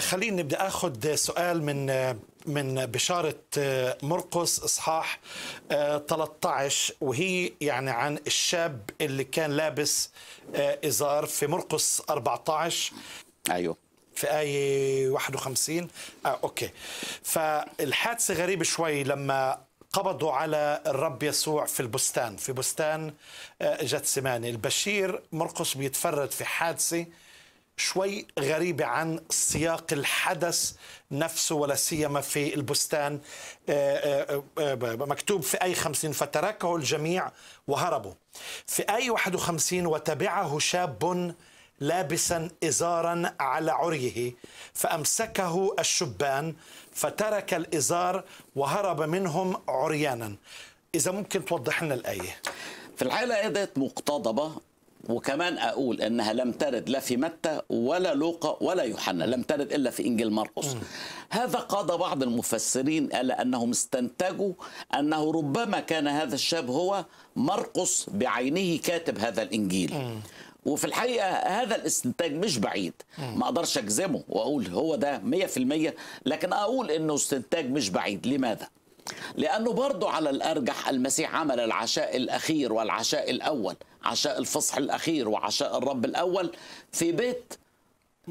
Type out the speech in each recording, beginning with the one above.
خليني بدي اخذ سؤال من من بشارة آه، مرقس إصحاح 13 آه، وهي يعني عن الشاب اللي كان لابس آه، إزار في مرقس 14 أيوه في آية 51 آه أوكي فالحادثة غريبة شوي لما قبضوا على الرب يسوع في البستان في بستان جتسماني البشير مرقس بيتفرد في حادثة شوي غريبة عن سياق الحدث نفسه ولا سيما في البستان آه، آه، آه، مكتوب في أي خمسين فتركه الجميع وهربوا في أي واحد وخمسين وتبعه شاب لابسا إزارا على عريه فأمسكه الشبان فترك الإزار وهرب منهم عريانا إذا ممكن توضح لنا الآية في الحالة ديت مقتضبة وكمان أقول أنها لم ترد لا في متى ولا لوقا ولا يوحنا لم ترد إلا في إنجيل مرقس هذا قاد بعض المفسرين إلى أنهم استنتجوا أنه ربما كان هذا الشاب هو مرقس بعينه كاتب هذا الإنجيل وفي الحقيقة هذا الاستنتاج مش بعيد ما أقدرش أجزمه وأقول هو ده 100% لكن أقول أنه استنتاج مش بعيد لماذا؟ لأنه برضه على الأرجح المسيح عمل العشاء الأخير والعشاء الأول عشاء الفصح الأخير وعشاء الرب الأول في بيت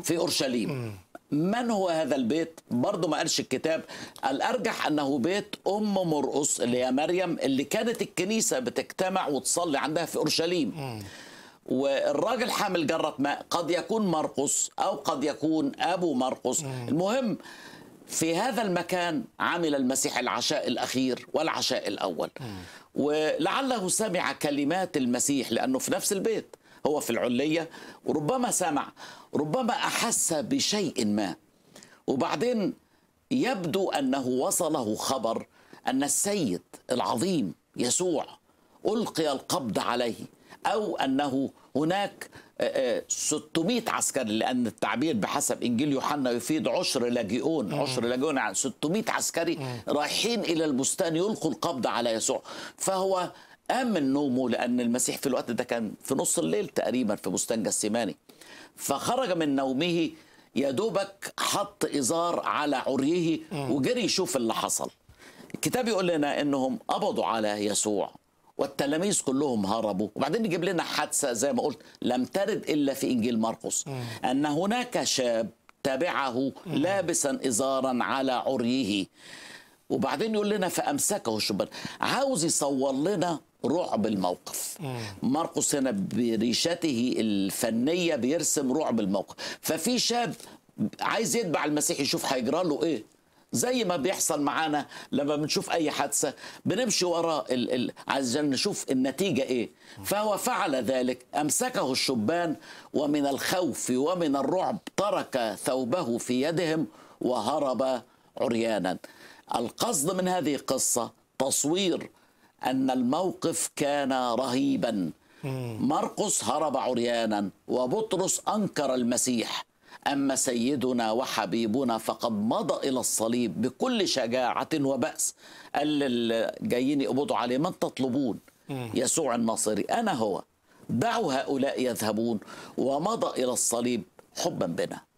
في أورشليم من هو هذا البيت برضه ما قالش الكتاب الارجح انه بيت ام مرقص اللي هي مريم اللي كانت الكنيسه بتجتمع وتصلي عندها في اورشليم والراجل حامل جرة ماء قد يكون مرقص او قد يكون ابو مرقص المهم في هذا المكان عمل المسيح العشاء الأخير والعشاء الأول ولعله سمع كلمات المسيح لأنه في نفس البيت هو في العلية وربما سمع ربما أحس بشيء ما وبعدين يبدو أنه وصله خبر أن السيد العظيم يسوع ألقي القبض عليه أو أنه هناك 600 آه، آه، عسكري لأن التعبير بحسب إنجيل يوحنا يفيد عشر لاجئون عشر لاجئون عن يعني 600 عسكري رايحين إلى البستان يلقوا القبض على يسوع فهو آمن نومه لأن المسيح في الوقت ده كان في نص الليل تقريبا في بستان جسيماني فخرج من نومه يا دوبك حط إزار على عريه وجري يشوف اللي حصل الكتاب يقول لنا انهم قبضوا على يسوع والتلاميذ كلهم هربوا وبعدين يجيب لنا حادثة زي ما قلت لم ترد إلا في إنجيل مرقس أن هناك شاب تبعه لابسا إزارا على عريه وبعدين يقول لنا فأمسكه الشبان عاوز يصور لنا رعب الموقف مرقس هنا بريشته الفنية بيرسم رعب الموقف ففي شاب عايز يتبع المسيح يشوف هيجرى له ايه زي ما بيحصل معانا لما بنشوف اي حادثه بنمشي وراء ال... ال... عشان نشوف النتيجه ايه فهو فعل ذلك امسكه الشبان ومن الخوف ومن الرعب ترك ثوبه في يدهم وهرب عريانا القصد من هذه القصه تصوير ان الموقف كان رهيبا مرقس هرب عريانا وبطرس انكر المسيح أما سيدنا وحبيبنا فقد مضى إلى الصليب بكل شجاعة وبأس قال الجايين يقبضوا عليه من تطلبون يسوع الناصري أنا هو دعوا هؤلاء يذهبون ومضى إلى الصليب حبا بنا